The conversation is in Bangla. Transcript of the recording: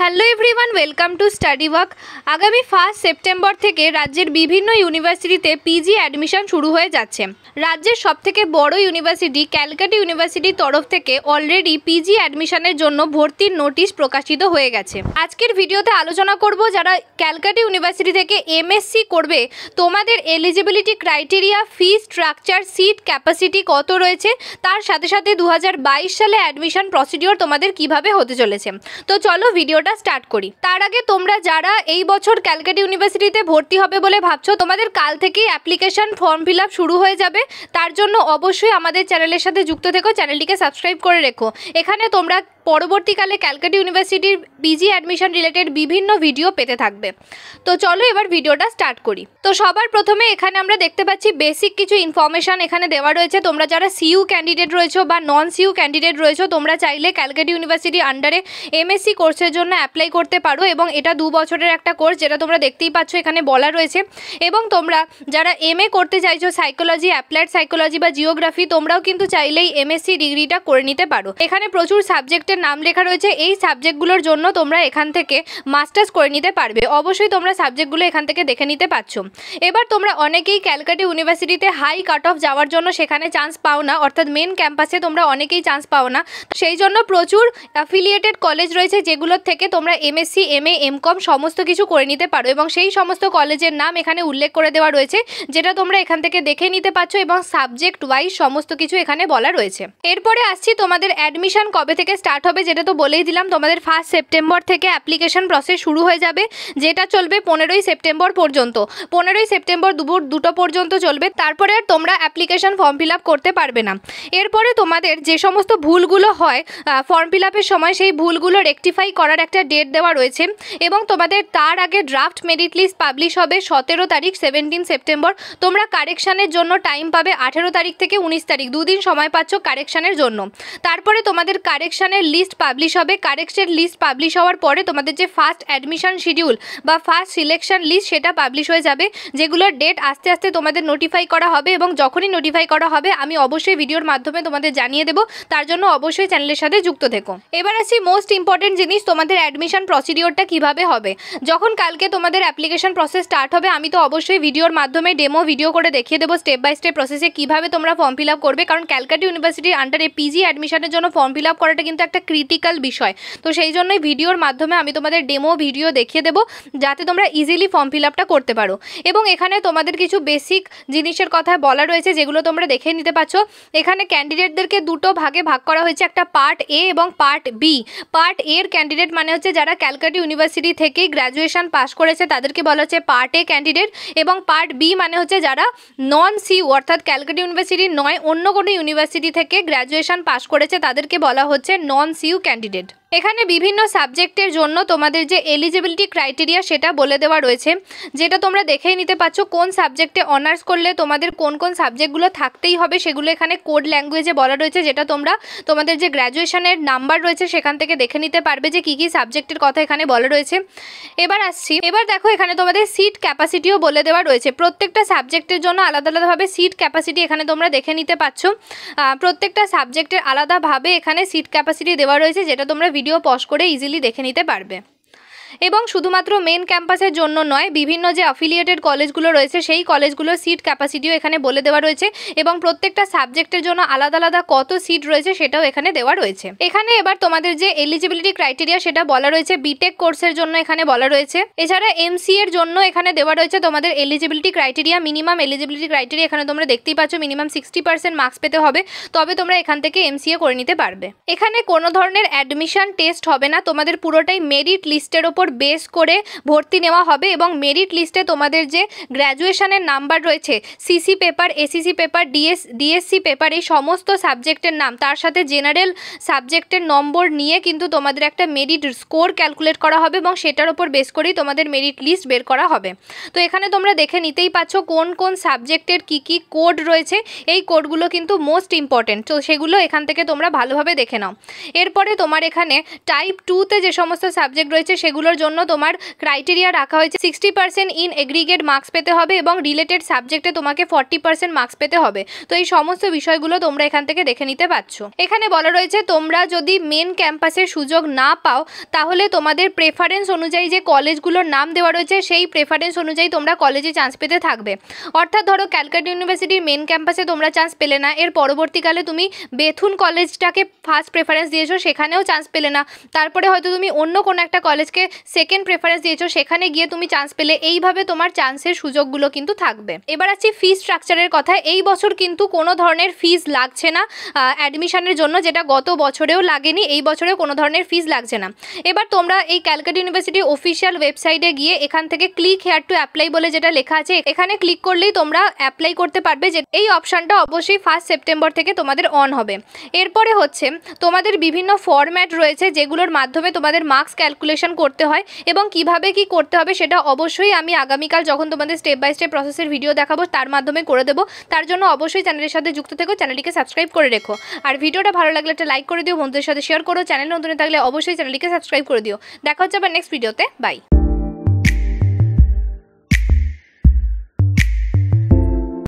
Hello everyone welcome to study work আগামী ফার্স্ট সেপ্টেম্বর থেকে রাজ্যের বিভিন্ন ইউনিভার্সিটিতে পিজি অ্যাডমিশন শুরু হয়ে যাচ্ছে রাজ্যের সবথেকে বড় ইউনিভার্সিটি ক্যালকাটি ইউনিভার্সিটির তরফ থেকে অলরেডি পিজি অ্যাডমিশনের জন্য ভর্তির নোটিশ প্রকাশিত হয়ে গেছে আজকের ভিডিওতে আলোচনা করব যারা ক্যালকাটা ইউনিভার্সিটি থেকে এমএসসি করবে তোমাদের eligibility criteria fee structure seat capacity কত রয়েছে তার সাথে সাথে দু সালে অ্যাডমিশন প্রসিডিওর তোমাদের কিভাবে হতে চলেছে তো চলো ভিডিওটা আমরা স্টার্ট করি তার আগে তোমরা যারা এই বছর ক্যালকাটা ইউনিভার্সিটিতে ভর্তি হবে বলে ভাবছো তোমাদের কাল থেকেই অ্যাপ্লিকেশন ফর্ম ফিল শুরু হয়ে যাবে তার জন্য অবশ্যই আমাদের চ্যানেলের সাথে যুক্ত থেকো চ্যানেলটিকে সাবস্ক্রাইব করে রেখো এখানে তোমরা পরবর্তীকালে ক্যালকাটা ইউনিভার্সিটির পিজি অ্যাডমিশন রিলেটেড বিভিন্ন ভিডিও পেতে থাকবে তো চলো এবার ভিডিওটা স্টার্ট করি তো সবার প্রথমে এখানে আমরা দেখতে পাচ্ছি বেসিক কিছু ইনফরমেশান এখানে দেওয়া রয়েছে তোমরা যারা সিইউ ক্যান্ডিডেট রয়েছো বা নন সিইউ ক্যান্ডিডেট রয়েছো তোমরা চাইলে ক্যালকাটা ইউনিভার্সিটি আন্ডারে এমএসসি কোর্সের জন্য অ্যাপ্লাই করতে পারো এবং এটা দু বছরের একটা কোর্স যেটা তোমরা দেখতেই পাচ্ছ এখানে বলা রয়েছে এবং তোমরা যারা এম করতে চাইছো সাইকোলজি অ্যাপ্লাইড সাইকোলজি বা জিওগ্রাফি তোমরাও কিন্তু চাইলেই এমএসসি ডিগ্রিটা করে নিতে পারো এখানে প্রচুর সাবজেক্টের নাম লেখা রয়েছে এই সাবজেক্টগুলোর জন্য তোমরা এখান থেকে মাস্টার্স করে নিতে পারবে অবশ্যই তোমরা সাবজেক্টগুলো এখান থেকে দেখে নিতে পারছো এবার তোমরা অনেকেই ক্যালকাটা ইউনিভার্সিটিতে হাই কাট অফ যাওয়ার জন্য সেখানে চান্স পাও না অর্থাৎ মেন ক্যাম্পাসে তোমরা অনেকেই চান্স পাও না সেই জন্য প্রচুর অ্যাফিলিয়েটেড কলেজ রয়েছে যেগুলোর থেকে তোমরা MSc M A M com সমস্ত কিছু করে নিতে পারো এবং সেই সমস্ত কলেজের নাম এখানে উল্লেখ করে দেওয়া রয়েছে যেটা তোমরা এখান থেকে দেখে নিতে পারছো এবং সাবজেক্ট ওয়াইজ সমস্ত কিছু এখানে বলা রয়েছে এরপরে আসছি তোমাদের অ্যাডমিশন কবে থেকে স্টার্ট স্টার্ট হবে যেটা তো বলেই দিলাম তোমাদের ফার্স্ট সেপ্টেম্বর থেকে অ্যাপ্লিকেশন প্রসেস শুরু হয়ে যাবে যেটা চলবে পনেরোই সেপ্টেম্বর পর্যন্ত পনেরোই সেপ্টেম্বর দুপুর দুটো পর্যন্ত চলবে তারপরে আর তোমরা অ্যাপ্লিকেশন ফর্ম ফিল করতে পারবে না এরপরে তোমাদের যে সমস্ত ভুলগুলো হয় ফর্ম ফিল সময় সেই ভুলগুলো রেকটিফাই করার একটা ডেট দেওয়া রয়েছে এবং তোমাদের তার আগে ড্রাফট মেরিট লিস্ট পাবলিশ হবে সতেরো তারিখ সেভেন্টিন সেপ্টেম্বর তোমরা কারেকশানের জন্য টাইম পাবে আঠেরো তারিখ থেকে উনিশ তারিখ দুদিন সময় পাচ্ছ কারেকশানের জন্য তারপরে তোমাদের কারেকশানের লিস্ট পাবলিশ হবে কারেক্টের লিস্ট পাবলিশ হওয়ার পরে তোমাদের যে ফার্স্ট অ্যাডমিশন শিডিউল বা ফার্স্ট সিলেকশন লিস্ট সেটা পাবলিশ হয়ে যাবে যেগুলোর ডেট আস্তে আস্তে তোমাদের নোটিফাই করা হবে এবং যখনই নোটিফাই করা হবে আমি অবশ্যই ভিডিওর মাধ্যমে তোমাদের জানিয়ে দেবো তার জন্য অবশ্যই চ্যানেলের সাথে যুক্ত থেকো এবার আসি মোস্ট ইম্পর্টেন্ট জিনিস তোমাদের অ্যাডমিশন প্রসিডিওরটা কিভাবে হবে যখন কালকে তোমাদের অ্যাপ্লিকেশন প্রসেস স্টার্ট হবে আমি তো অবশ্যই ভিডিওর মাধ্যমে ডেমো ভিডিও করে দেখিয়ে দেবো স্টেপ বাই স্টেপ প্রসেসে কীভাবে তোমরা ফর্ম ফিল করবে কারণ ক্যালকাটা ইউনিভার্সিটির আন্ডারে পিজি অ্যাডমিশনের জন্য ফর্ম ফিল করাটা কিন্তু একটা ক্রিটিক্যাল বিষয় তো সেই জন্যই ভিডিওর মাধ্যমে আমি তোমাদের ডেমো ভিডিও দেখিয়ে দেবো যাতে তোমরা ইজিলি ফর্ম ফিল আপটা করতে পারো এবং এখানে তোমাদের কিছু বেসিক জিনিসের কথা বলা রয়েছে যেগুলো তোমরা দেখে নিতে পারছো এখানে ক্যান্ডিডেটদেরকে দুটো ভাগে ভাগ করা হয়েছে একটা পার্ট এ এবং পার্ট বি পার্ট এর ক্যান্ডিডেট মানে হচ্ছে যারা ক্যালকাটা ইউনিভার্সিটি থেকে গ্র্যাজুয়েশন পাশ করেছে তাদেরকে বলা হচ্ছে পার্ট এ ক্যান্ডিডেট এবং পার্ট বি মানে হচ্ছে যারা নন সিউ অর্থাৎ ক্যালকাটা ইউনিভার্সিটি নয় অন্য কোনো ইউনিভার্সিটি থেকে গ্র্যাজুয়েশন পাশ করেছে তাদেরকে বলা হচ্ছে নন non CU candidate. এখানে বিভিন্ন সাবজেক্টের জন্য তোমাদের যে এলিজিবিলিটি ক্রাইটেরিয়া সেটা বলে দেওয়া রয়েছে যেটা তোমরা দেখেই নিতে পারছো কোন সাবজেক্টে অনার্স করলে তোমাদের কোন কোন সাবজেক্টগুলো থাকতেই হবে সেগুলো এখানে কোড ল্যাঙ্গুয়েজে বলা রয়েছে যেটা তোমরা তোমাদের যে গ্র্যাজুয়েশনের নাম্বার রয়েছে সেখান থেকে দেখে নিতে পারবে যে কী কী সাবজেক্টের কথা এখানে বলা রয়েছে এবার আসছি এবার দেখো এখানে তোমাদের সিট ক্যাপাসিটিও বলে দেওয়া রয়েছে প্রত্যেকটা সাবজেক্টের জন্য আলাদা আলাদাভাবে সিট ক্যাপাসিটি এখানে তোমরা দেখে নিতে পারছো প্রত্যেকটা সাবজেক্টের আলাদাভাবে এখানে সিট ক্যাপাসিটি দেওয়া রয়েছে যেটা তোমরা ভিডিও পজ করে ইজিলি দেখে নিতে পারবে এবং শুধুমাত্র মেন ক্যাম্পাসের জন্য নয় বিভিন্ন যে অ্যাফিলিয়েটেড কলেজগুলো রয়েছে সেই কলেজগুলোর সিট ক্যাপাসিটিও এখানে বলে দেওয়া রয়েছে এবং প্রত্যেকটা সাবজেক্টের জন্য আলাদা আলাদা কত সিট রয়েছে সেটাও এখানে দেওয়া রয়েছে এখানে এবার তোমাদের যে এলিজিবিলিটি ক্রাইটেরিয়া সেটা বলা রয়েছে বিটেক কোর্সের জন্য এখানে বলা রয়েছে এছাড়া এমসি এর জন্য এখানে দেওয়া রয়েছে তোমাদের eligibility criteria minimum eligibility criteria এখানে তোমরা দেখতেই পাচ্ছ মিনিমাম সিক্সটি পার্সেন্ট মার্কস পেতে হবে তবে তোমরা এখান থেকে এমসিএ করে নিতে পারবে এখানে কোনো ধরনের অ্যাডমিশন টেস্ট হবে না তোমাদের পুরোটাই মেরিট লিস্টের ওপর বেস করে ভর্তি নেওয়া হবে এবং মেরিট লিস্টে তোমাদের যে গ্র্যাজুয়েশনের নাম্বার রয়েছে CC paper ACC paper DS DSC paper এই সমস্ত সাবজেক্টের নাম তার সাথে জেনারেল সাবজেক্টের নম্বর নিয়ে কিন্তু তোমাদের একটা মেরিট স্কোর ক্যালকুলেট করা হবে এবং সেটার ওপর বেস করেই তোমাদের মেরিট লিস্ট বের করা হবে তো এখানে তোমরা দেখে নিতেই পাচ্ছ কোন কোন সাবজেক্টের কি কি কোড রয়েছে এই কোডগুলো কিন্তু মোস্ট ইম্পর্টেন্ট তো সেগুলো এখান থেকে তোমরা ভালোভাবে দেখে নাও এরপরে তোমার এখানে টাইপ টুতে যে সমস্ত সাবজেক্ট রয়েছে সেগুলোর জন্য তোমার ক্রাইটেরিয়া রাখা হয়েছে sixty percent in aggregate marks পেতে হবে এবং রিলেটেড সাবজেক্টে তোমাকে ফর্টি পার্সেন্ট মার্কস পেতে হবে তো এই সমস্ত বিষয়গুলো তোমরা এখান থেকে দেখে নিতে পারছো এখানে বলা রয়েছে তোমরা যদি মেন ক্যাম্পাসের সুযোগ না পাও তাহলে তোমাদের প্রেফারেন্স অনুযায়ী যে কলেজগুলোর নাম দেওয়া রয়েছে সেই প্রেফারেন্স অনুযায়ী তোমরা কলেজে চান্স পেতে থাকবে অর্থাৎ ধরো ক্যালকাটা ইউনিভার্সিটির মেন ক্যাম্পাসে তোমরা চান্স পেলে না এর পরবর্তীকালে তুমি বেথুন কলেজটাকে ফার্স্ট প্রেফারেন্স দিয়েছো সেখানেও চান্স পেলে না তারপরে হয়তো তুমি অন্য কোনো একটা কলেজকে সেকেন্ড প্রেফারেন্স দিয়েছো সেখানে গিয়ে তুমি চান্স পেলে এইভাবে তোমার চান্সের সুযোগগুলো কিন্তু থাকবে এবার আসছি ফি স্ট্রাকচারের কথা এই বছর কিন্তু কোনো ধরনের ফিজ লাগছে না অ্যাডমিশনের জন্য যেটা গত বছরেও লাগেনি এই বছরেও কোনো ধরনের ফিজ লাগছে না এবার তোমরা এই ক্যালকাটা ইউনিভার্সিটি অফিসিয়াল ওয়েবসাইটে গিয়ে এখান থেকে ক্লিক হেয়ার টু অ্যাপ্লাই বলে যেটা লেখা আছে এখানে ক্লিক করলেই তোমরা অ্যাপ্লাই করতে পারবে যে এই অপশানটা অবশ্যই ফার্স্ট সেপ্টেম্বর থেকে তোমাদের অন হবে এরপরে হচ্ছে তোমাদের বিভিন্ন ফরম্যাট রয়েছে যেগুলোর মাধ্যমে তোমাদের মার্কস ক্যালকুলেশন করতে হয় এবং কিভাবে কি করতে হবে সেটা অবশ্যই আমি আগামীকাল যখন তোমাদের স্টেপ বাই স্টেপ প্রসেসের ভিডিও দেখাবো তার মাধ্যমে করে দেবো তার জন্য অবশ্যই চ্যানেলের সাথে যুক্ত থেকো চ্যানেলটিকে সাবস্ক্রাইব করে রেখো আর ভিডিওটা ভালো লাগলে একটা লাইক করে দিও বন্ধুদের সাথে শেয়ার করো চ্যানেল নতুন থাকলে অবশ্যই চ্যানেলটিকে সাবস্ক্রাইব করে দিও দেখা হচ্ছে আবার নেক্সট ভিডিওতে বাই